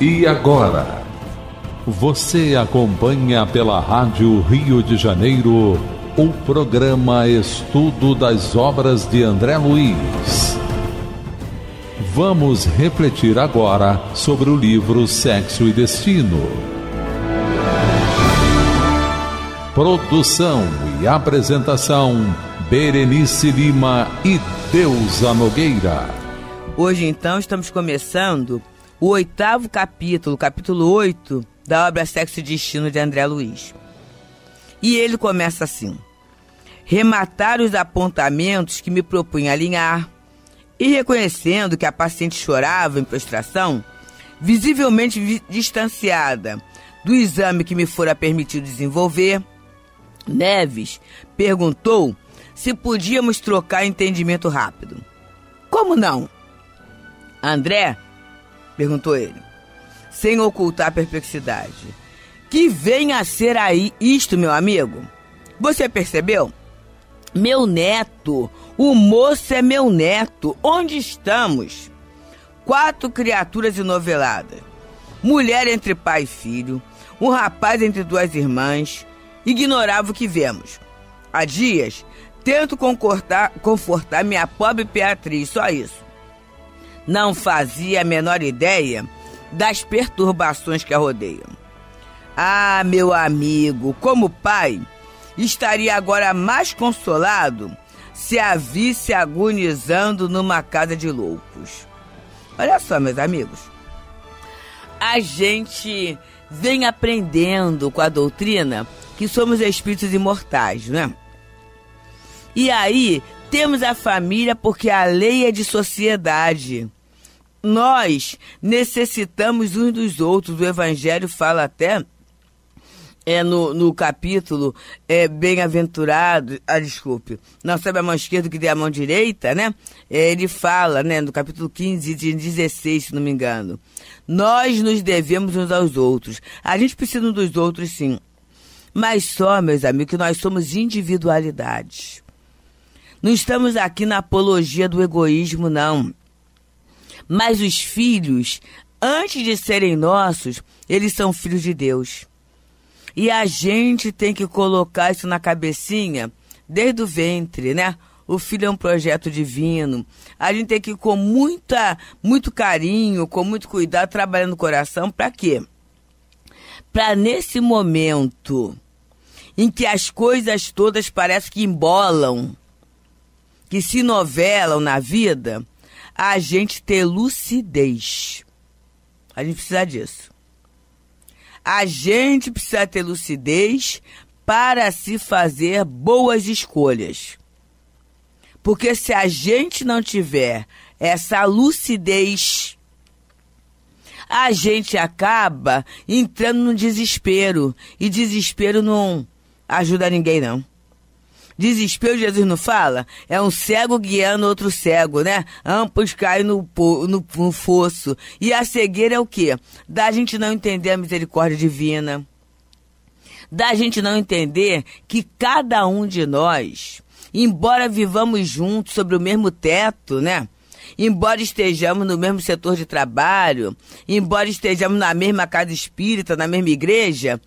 E agora? Você acompanha pela Rádio Rio de Janeiro o programa Estudo das Obras de André Luiz. Vamos refletir agora sobre o livro Sexo e Destino. Produção e apresentação: Berenice Lima e Deusa Nogueira. Hoje, então, estamos começando o oitavo capítulo, capítulo 8 da obra Sexo e Destino de André Luiz. E ele começa assim: Rematar os apontamentos que me propunha alinhar, e reconhecendo que a paciente chorava em prostração, visivelmente vi distanciada do exame que me fora permitido desenvolver, Neves perguntou se podíamos trocar entendimento rápido. Como não? André Perguntou ele, sem ocultar a perplexidade. Que venha a ser aí isto, meu amigo? Você percebeu? Meu neto, o moço é meu neto. Onde estamos? Quatro criaturas enoveladas. Mulher entre pai e filho, um rapaz entre duas irmãs. Ignorava o que vemos. Há dias, tento concortar, confortar minha pobre Beatriz, só isso não fazia a menor ideia das perturbações que a rodeiam. Ah, meu amigo, como pai, estaria agora mais consolado se a visse agonizando numa casa de loucos. Olha só, meus amigos. A gente vem aprendendo com a doutrina que somos espíritos imortais, né? E aí, temos a família porque a lei é de sociedade nós necessitamos uns dos outros. O Evangelho fala até é no, no capítulo é, bem-aventurado, ah, desculpe, não sabe a mão esquerda que tem a mão direita, né? É, ele fala, né, no capítulo 15 de 16, se não me engano. Nós nos devemos uns aos outros. A gente precisa uns dos outros, sim. Mas só, meus amigos, que nós somos individualidades. Não estamos aqui na apologia do egoísmo, não. Mas os filhos, antes de serem nossos, eles são filhos de Deus. E a gente tem que colocar isso na cabecinha desde o ventre, né? O filho é um projeto divino. A gente tem que ir com muita, muito carinho, com muito cuidado, trabalhando o coração, para quê? Para nesse momento em que as coisas todas parecem que embolam, que se novelam na vida, a gente ter lucidez. A gente precisa disso. A gente precisa ter lucidez para se fazer boas escolhas. Porque se a gente não tiver essa lucidez, a gente acaba entrando no desespero. E desespero não ajuda ninguém, não. Desespero, Jesus não fala? É um cego guiando outro cego, né? Ambos caem no, no, no fosso. E a cegueira é o quê? Da gente não entender a misericórdia divina. Da gente não entender que cada um de nós, embora vivamos juntos sobre o mesmo teto, né? embora estejamos no mesmo setor de trabalho, embora estejamos na mesma casa espírita, na mesma igreja,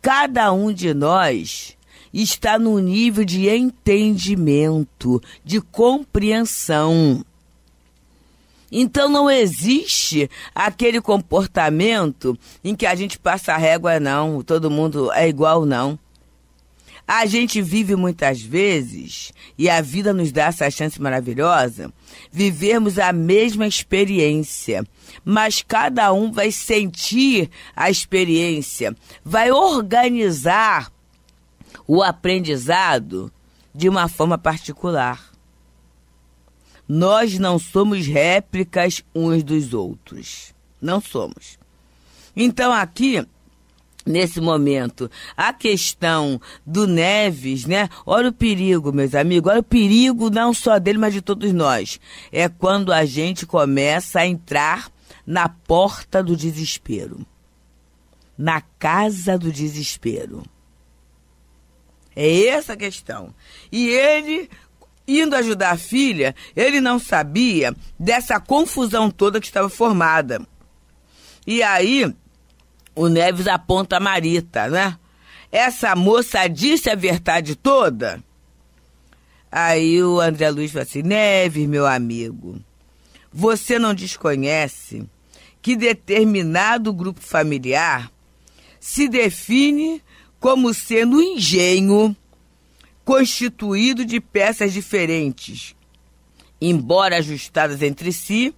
cada um de nós está no nível de entendimento, de compreensão. Então não existe aquele comportamento em que a gente passa a régua, não, todo mundo é igual, não. A gente vive muitas vezes, e a vida nos dá essa chance maravilhosa, vivermos a mesma experiência, mas cada um vai sentir a experiência, vai organizar o aprendizado de uma forma particular. Nós não somos réplicas uns dos outros. Não somos. Então, aqui, nesse momento, a questão do Neves, né? Olha o perigo, meus amigos, olha o perigo não só dele, mas de todos nós. É quando a gente começa a entrar na porta do desespero na casa do desespero. É essa a questão. E ele, indo ajudar a filha, ele não sabia dessa confusão toda que estava formada. E aí, o Neves aponta a Marita, né? Essa moça disse a verdade toda? Aí o André Luiz fala assim: Neves, meu amigo, você não desconhece que determinado grupo familiar se define como sendo um engenho constituído de peças diferentes, embora ajustadas entre si,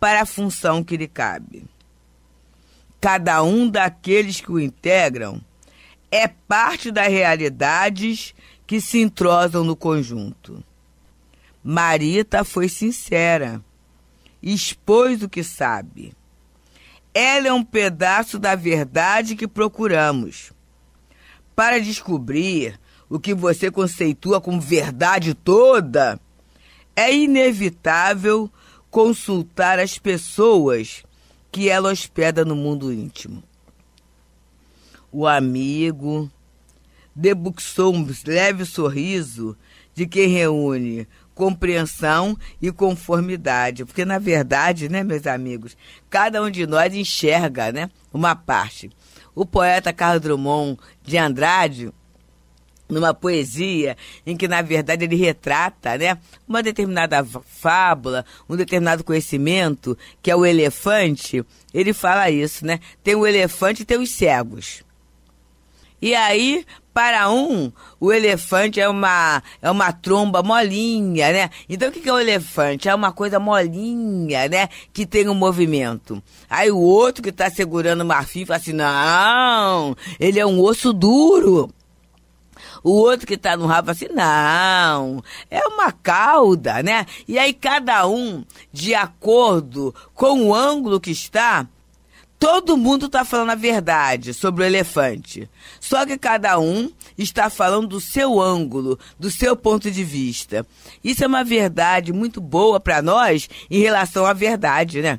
para a função que lhe cabe. Cada um daqueles que o integram é parte das realidades que se entrosam no conjunto. Marita foi sincera, expôs o que sabe. Ela é um pedaço da verdade que procuramos para descobrir o que você conceitua como verdade toda, é inevitável consultar as pessoas que ela hospeda no mundo íntimo. O amigo debuxou um leve sorriso de quem reúne compreensão e conformidade, porque na verdade, né, meus amigos, cada um de nós enxerga, né, uma parte o poeta Carlos Drummond de Andrade numa poesia em que, na verdade, ele retrata né, uma determinada fábula, um determinado conhecimento, que é o elefante, ele fala isso, né? Tem o elefante e tem os cegos. E aí, para um, o elefante é uma, é uma tromba molinha, né? Então o que é o um elefante? É uma coisa molinha, né? Que tem um movimento. Aí o outro que está segurando o marfim fala assim: não, ele é um osso duro. O outro que está no rabo assim, não, é uma cauda, né? E aí cada um, de acordo com o ângulo que está, Todo mundo está falando a verdade sobre o elefante. Só que cada um está falando do seu ângulo, do seu ponto de vista. Isso é uma verdade muito boa para nós em relação à verdade, né?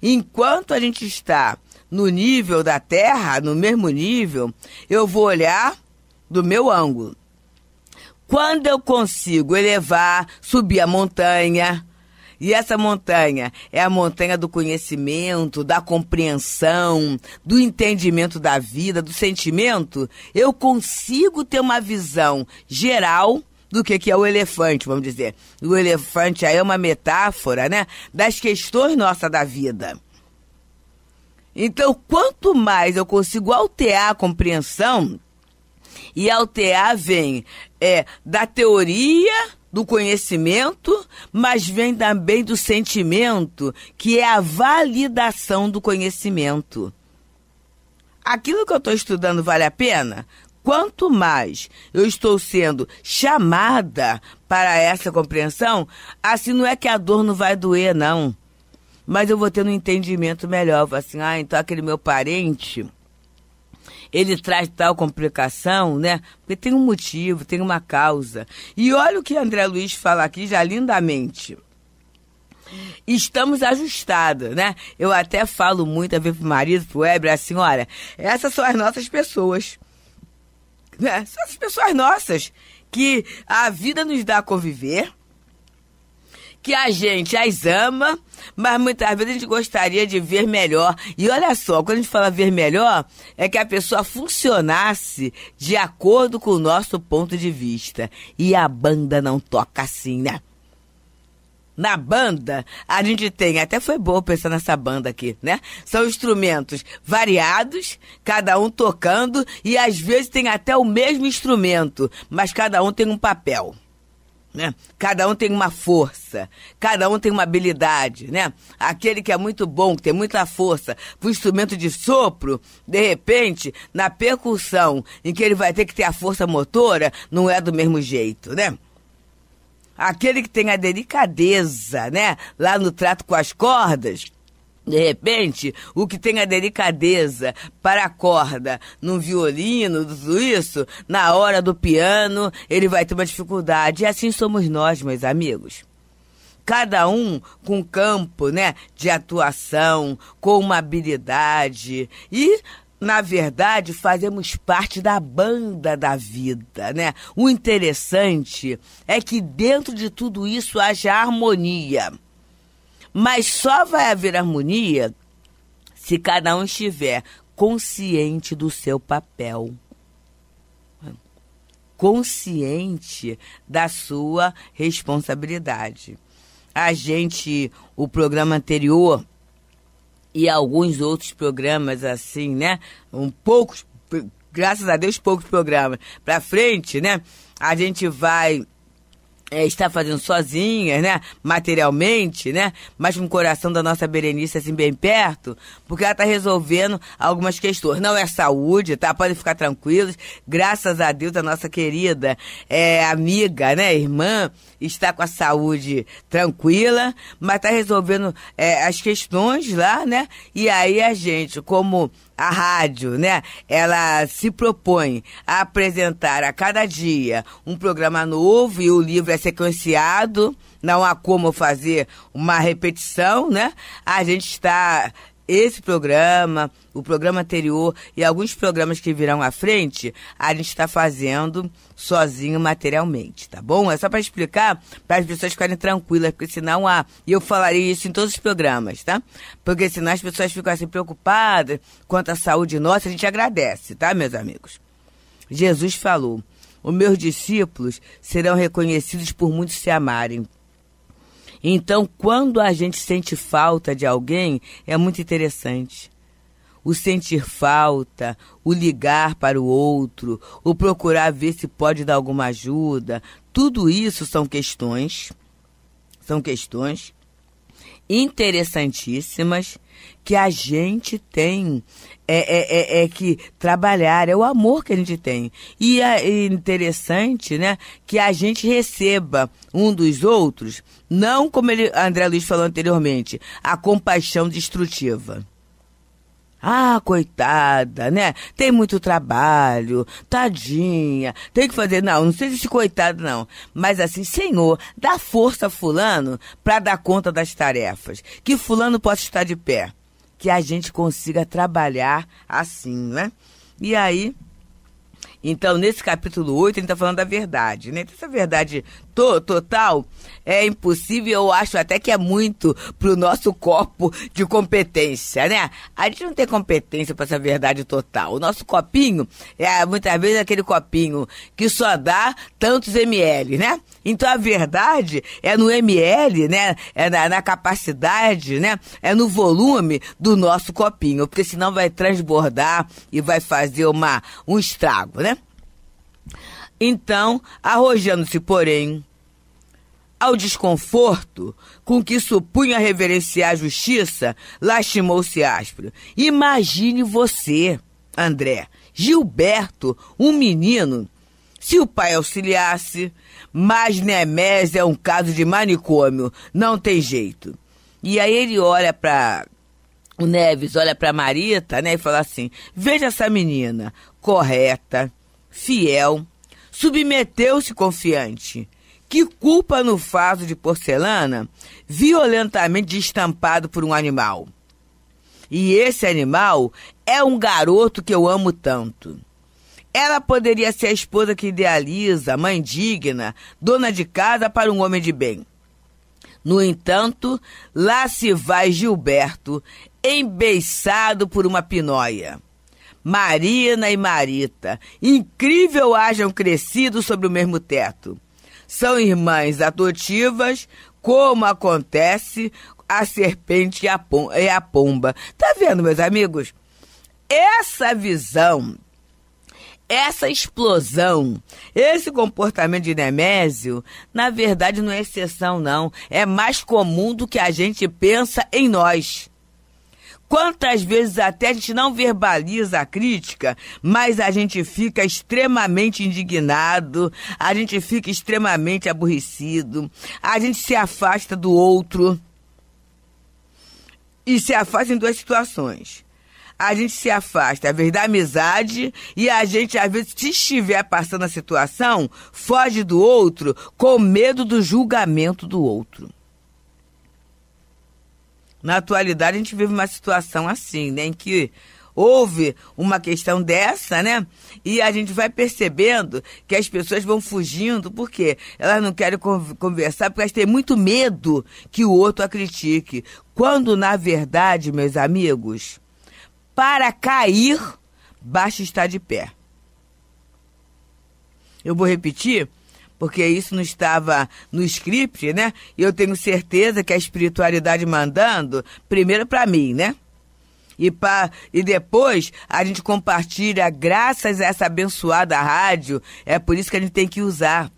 Enquanto a gente está no nível da Terra, no mesmo nível, eu vou olhar do meu ângulo. Quando eu consigo elevar, subir a montanha, e essa montanha é a montanha do conhecimento, da compreensão, do entendimento da vida, do sentimento. Eu consigo ter uma visão geral do que, que é o elefante, vamos dizer. O elefante aí é uma metáfora, né? Das questões nossas da vida. Então, quanto mais eu consigo altear a compreensão, e altear vem é, da teoria do conhecimento, mas vem também do sentimento, que é a validação do conhecimento. Aquilo que eu estou estudando vale a pena? Quanto mais eu estou sendo chamada para essa compreensão, assim não é que a dor não vai doer, não. Mas eu vou tendo um entendimento melhor. Vou assim, ah, então aquele meu parente ele traz tal complicação, né? Porque tem um motivo, tem uma causa. E olha o que André Luiz fala aqui já lindamente estamos ajustados, né? Eu até falo muito a ver pro marido, pro Weber, é assim, olha, essas são as nossas pessoas. Né? São as pessoas nossas que a vida nos dá a conviver, que a gente as ama, mas muitas vezes a gente gostaria de ver melhor. E olha só, quando a gente fala ver melhor, é que a pessoa funcionasse de acordo com o nosso ponto de vista. E a banda não toca assim, né? Na banda, a gente tem, até foi bom pensar nessa banda aqui, né? São instrumentos variados, cada um tocando, e às vezes tem até o mesmo instrumento, mas cada um tem um papel. Né? Cada um tem uma força, cada um tem uma habilidade, né? Aquele que é muito bom, que tem muita força para o instrumento de sopro, de repente, na percussão, em que ele vai ter que ter a força motora, não é do mesmo jeito, né? Aquele que tem a delicadeza, né? Lá no trato com as cordas, de repente, o que tem a delicadeza para a corda num violino, tudo isso, na hora do piano, ele vai ter uma dificuldade. E assim somos nós, meus amigos. Cada um com campo né, de atuação, com uma habilidade. E na verdade, fazemos parte da banda da vida, né? O interessante é que dentro de tudo isso haja harmonia. Mas só vai haver harmonia se cada um estiver consciente do seu papel, consciente da sua responsabilidade. A gente, o programa anterior e alguns outros programas assim, né? Um poucos, graças a Deus, poucos programas para frente, né? A gente vai é, está fazendo sozinha, né? Materialmente, né? Mas com o coração da nossa Berenice, assim, bem perto, porque ela está resolvendo algumas questões. Não é saúde, tá? Podem ficar tranquilos. Graças a Deus, a nossa querida é, amiga, né? Irmã, está com a saúde tranquila, mas está resolvendo é, as questões lá, né? E aí a gente, como a rádio, né? Ela se propõe a apresentar a cada dia um programa novo e o livro é sequenciado, não há como fazer uma repetição, né? A gente está esse programa, o programa anterior e alguns programas que virão à frente, a gente está fazendo sozinho materialmente, tá bom? É só para explicar, para as pessoas ficarem tranquilas, porque senão há. Ah, e eu falaria isso em todos os programas, tá? Porque senão as pessoas ficam assim preocupadas quanto à saúde nossa, a gente agradece, tá, meus amigos? Jesus falou: os meus discípulos serão reconhecidos por muitos se amarem. Então, quando a gente sente falta de alguém, é muito interessante. O sentir falta, o ligar para o outro, o procurar ver se pode dar alguma ajuda, tudo isso são questões. São questões interessantíssimas que a gente tem é, é, é, é, que trabalhar, é o amor que a gente tem. E é interessante, né, que a gente receba um dos outros, não como ele, André Luiz falou anteriormente, a compaixão destrutiva. Ah, coitada, né? Tem muito trabalho, tadinha, tem que fazer. Não, não seja esse coitado, não. Mas assim, Senhor, dá força a Fulano para dar conta das tarefas. Que Fulano possa estar de pé. Que a gente consiga trabalhar assim, né? E aí, então, nesse capítulo 8, ele está falando da verdade, né? Essa então, verdade to total é impossível, eu acho até que é muito pro nosso corpo de competência, né? A gente não tem competência para essa verdade total. O nosso copinho é muitas vezes aquele copinho que só dá tantos ml, né? Então a verdade é no ml, né? É na, na capacidade, né? É no volume do nosso copinho, porque senão vai transbordar e vai fazer uma, um estrago, né? Então, arrojando-se, porém, ao desconforto com que supunha reverenciar a justiça, lastimou-se áspero. Imagine você, André, Gilberto, um menino se o pai auxiliasse, mas Nemés é um caso de manicômio, não tem jeito. E aí ele olha para o Neves, olha para Marita, né, e fala assim: "Veja essa menina, correta, fiel, submeteu-se confiante. Que culpa no vaso de porcelana violentamente estampado por um animal? E esse animal é um garoto que eu amo tanto." Ela poderia ser a esposa que idealiza, mãe digna, dona de casa para um homem de bem. No entanto, lá se vai Gilberto, embeiçado por uma pinóia. Marina e Marita, incrível hajam crescido sobre o mesmo teto. São irmãs adotivas, como acontece a serpente e a pomba. Tá vendo, meus amigos? Essa visão essa explosão, esse comportamento de Nemésio, na verdade não é exceção, não. É mais comum do que a gente pensa em nós. Quantas vezes até a gente não verbaliza a crítica, mas a gente fica extremamente indignado, a gente fica extremamente aborrecido, a gente se afasta do outro. E se afasta em duas situações a gente se afasta, é verdade, amizade, e a gente, às vezes, se estiver passando a situação, foge do outro com medo do julgamento do outro. Na atualidade, a gente vive uma situação assim, né, em que houve uma questão dessa, né? E a gente vai percebendo que as pessoas vão fugindo, por quê? Elas não querem conversar porque elas têm muito medo que o outro a critique. Quando, na verdade, meus amigos, para cair, basta estar de pé. Eu vou repetir, porque isso não estava no script, né? E eu tenho certeza que a espiritualidade mandando, primeiro para mim, né? E, pra, e depois a gente compartilha graças a essa abençoada rádio. É por isso que a gente tem que usar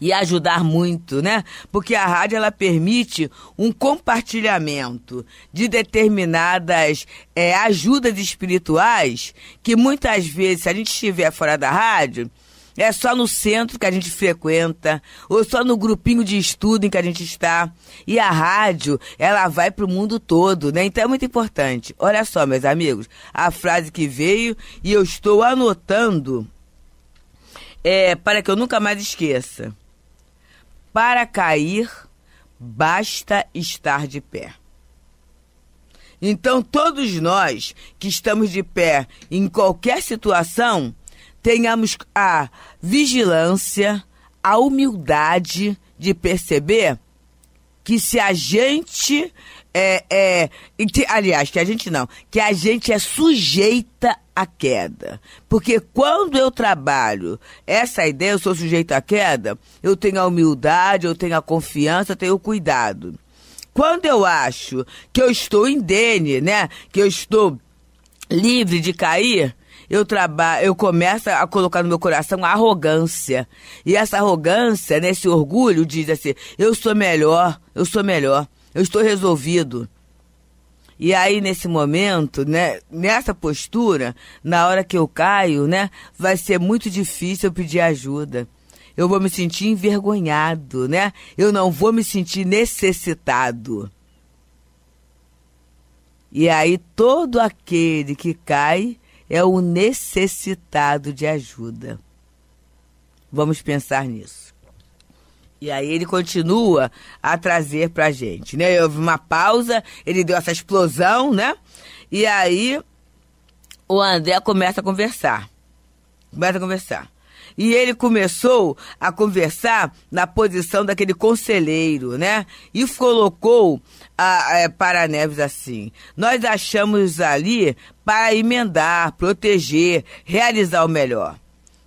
e ajudar muito, né? Porque a rádio ela permite um compartilhamento de determinadas é, ajudas espirituais que muitas vezes, se a gente estiver fora da rádio, é só no centro que a gente frequenta, ou só no grupinho de estudo em que a gente está. E a rádio, ela vai para o mundo todo, né? Então é muito importante. Olha só, meus amigos, a frase que veio e eu estou anotando é, para que eu nunca mais esqueça. Para cair, basta estar de pé. Então, todos nós que estamos de pé em qualquer situação, tenhamos a vigilância, a humildade de perceber que se a gente é, é que, aliás, que a gente não, que a gente é sujeita à queda. Porque quando eu trabalho essa ideia, eu sou sujeita à queda, eu tenho a humildade, eu tenho a confiança, eu tenho o cuidado. Quando eu acho que eu estou indene, né? Que eu estou livre de cair, eu trabalho, eu começo a colocar no meu coração a arrogância. E essa arrogância, né, esse orgulho diz assim: eu sou melhor, eu sou melhor eu estou resolvido. E aí, nesse momento, né, nessa postura, na hora que eu caio, né, vai ser muito difícil eu pedir ajuda. Eu vou me sentir envergonhado, né? Eu não vou me sentir necessitado. E aí, todo aquele que cai é o necessitado de ajuda. Vamos pensar nisso. E aí ele continua a trazer pra gente, né? Houve uma pausa, ele deu essa explosão, né? E aí o André começa a conversar. Começa a conversar. E ele começou a conversar na posição daquele conselheiro, né? E colocou a, a assim: Nós achamos ali para emendar, proteger, realizar o melhor.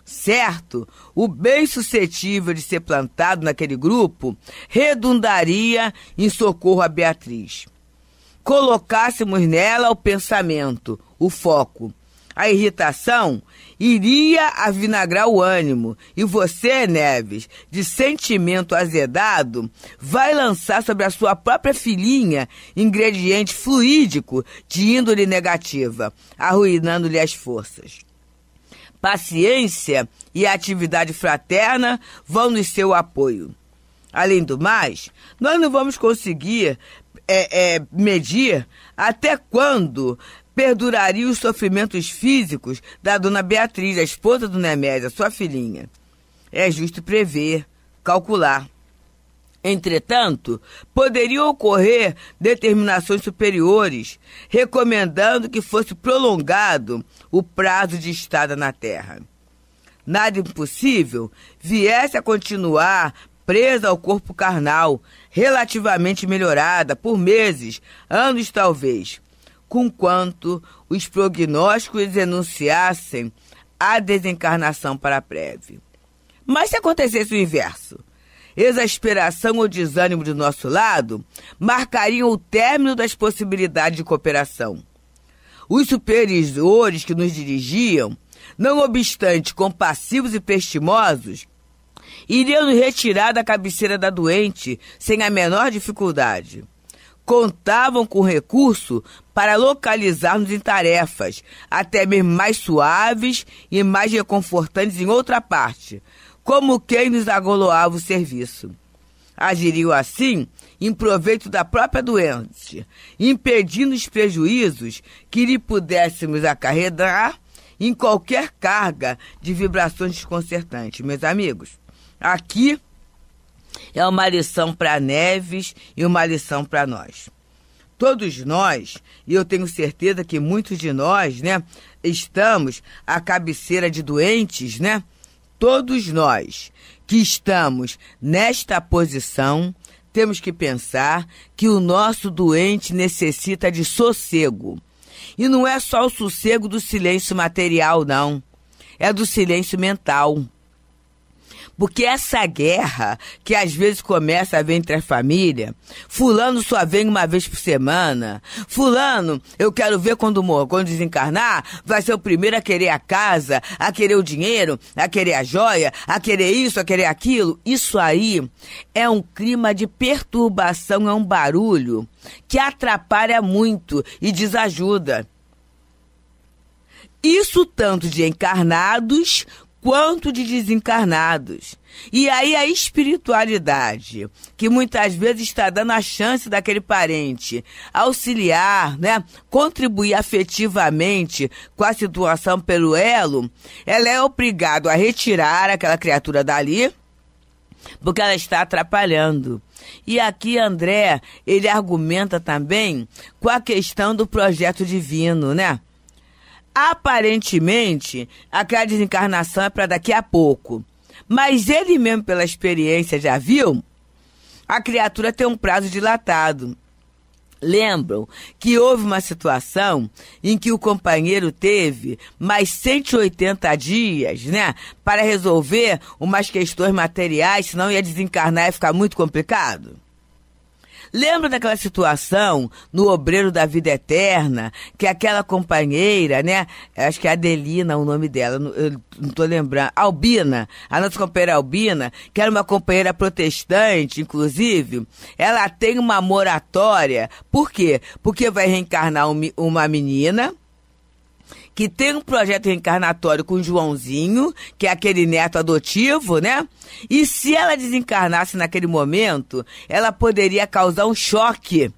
Certo? o bem suscetível de ser plantado naquele grupo redundaria em socorro a Beatriz. Colocássemos nela o pensamento, o foco. A irritação iria avinagrar o ânimo, e você, Neves, de sentimento azedado, vai lançar sobre a sua própria filhinha ingrediente fluídico de índole negativa, arruinando-lhe as forças paciência e atividade fraterna vão nos seu apoio. Além do mais, nós não vamos conseguir é, é, medir até quando perduraria os sofrimentos físicos da dona Beatriz, a esposa do Nemésia, sua filhinha. É justo prever, calcular. Entretanto, poderiam ocorrer determinações superiores recomendando que fosse prolongado o prazo de estada na Terra. Nada impossível viesse a continuar presa ao corpo carnal, relativamente melhorada por meses, anos talvez, conquanto os prognósticos enunciassem a desencarnação para a breve. Mas se acontecesse o inverso? exasperação ou desânimo de nosso lado marcariam o término das possibilidades de cooperação. Os superiores que nos dirigiam, não obstante compassivos e pestimosos, iriam nos retirar da cabeceira da doente sem a menor dificuldade. Contavam com recurso para localizar-nos em tarefas, até mesmo mais suaves e mais reconfortantes em outra parte, como quem nos agoloava o serviço. Agiriu assim em proveito da própria doente, impedindo os prejuízos que lhe pudéssemos acarretar em qualquer carga de vibrações desconcertantes. Meus amigos, aqui é uma lição para Neves e uma lição para nós. Todos nós, e eu tenho certeza que muitos de nós, né, estamos à cabeceira de doentes, né, todos nós que estamos nesta posição temos que pensar que o nosso doente necessita de sossego. E não é só o sossego do silêncio material, não. É do silêncio mental. Porque essa guerra, que às vezes começa a ver entre a família, fulano só vem uma vez por semana, fulano, eu quero ver quando morrer, quando desencarnar, vai ser o primeiro a querer a casa, a querer o dinheiro, a querer a joia, a querer isso, a querer aquilo. Isso aí é um clima de perturbação, é um barulho que atrapalha muito e desajuda. Isso tanto de encarnados quanto de desencarnados. E aí a espiritualidade, que muitas vezes está dando a chance daquele parente auxiliar, né, contribuir afetivamente com a situação pelo elo, ela é obrigada a retirar aquela criatura dali, porque ela está atrapalhando. E aqui André, ele argumenta também com a questão do projeto divino, né? Aparentemente, aquela desencarnação é para daqui a pouco. Mas ele mesmo, pela experiência, já viu? A criatura tem um prazo dilatado. Lembram que houve uma situação em que o companheiro teve mais 180 dias, né, para resolver umas questões materiais, senão ia desencarnar e ficar muito complicado? Lembra daquela situação no Obreiro da Vida Eterna, que aquela companheira, né? Acho que é Adelina o nome dela, eu não tô lembrando. Albina, a nossa companheira Albina, que era uma companheira protestante, inclusive, ela tem uma moratória. Por quê? Porque vai reencarnar uma menina que tem um projeto reencarnatório com o Joãozinho, que é aquele neto adotivo, né? E se ela desencarnasse naquele momento, ela poderia causar um choque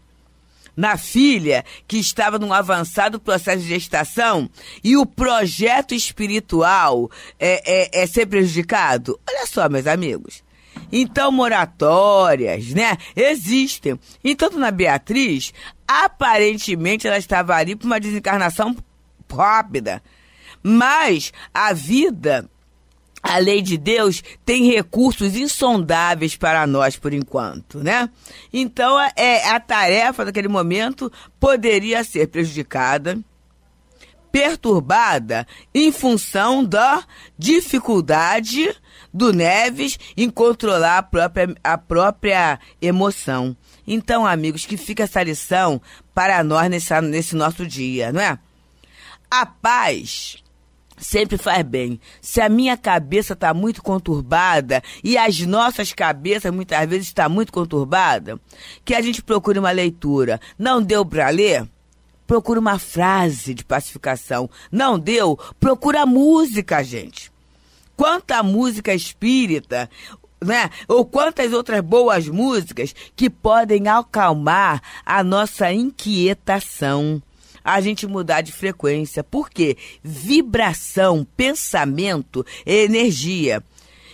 na filha que estava num avançado processo de gestação e o projeto espiritual é, é, é ser prejudicado? Olha só, meus amigos. Então, moratórias, né? Existem. Então, Dona Beatriz, aparentemente, ela estava ali para uma desencarnação rápida. Mas a vida, a lei de Deus, tem recursos insondáveis para nós por enquanto, né? Então, é, é, a tarefa daquele momento poderia ser prejudicada, perturbada em função da dificuldade do Neves em controlar a própria, a própria emoção. Então, amigos, que fica essa lição para nós nesse, nesse nosso dia, não é? A paz sempre faz bem. Se a minha cabeça está muito conturbada e as nossas cabeças muitas vezes está muito conturbada, que a gente procure uma leitura. Não deu para ler? Procura uma frase de pacificação. Não deu? Procura música, gente. Quanta música espírita, né? Ou quantas outras boas músicas que podem acalmar a nossa inquietação a gente mudar de frequência. porque Vibração, pensamento é energia.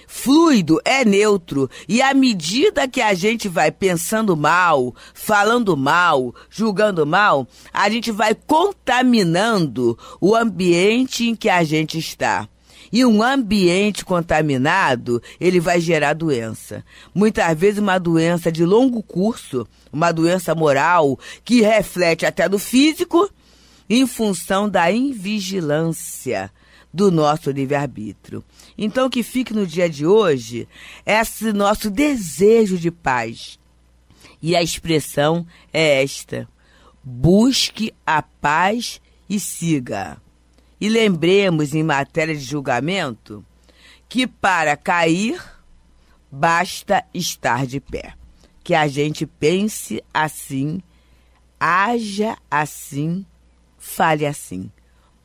Fluido é neutro e à medida que a gente vai pensando mal, falando mal, julgando mal, a gente vai contaminando o ambiente em que a gente está. E um ambiente contaminado, ele vai gerar doença. Muitas vezes uma doença de longo curso, uma doença moral que reflete até no físico em função da invigilância do nosso livre-arbítrio. Então, que fique no dia de hoje esse nosso desejo de paz. E a expressão é esta: busque a paz e siga. E lembremos, em matéria de julgamento, que para cair basta estar de pé. Que a gente pense assim, haja assim fale assim.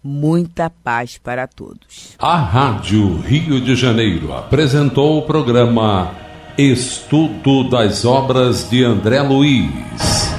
Muita paz para todos. A Rádio Rio de Janeiro apresentou o programa Estudo das Obras de André Luiz.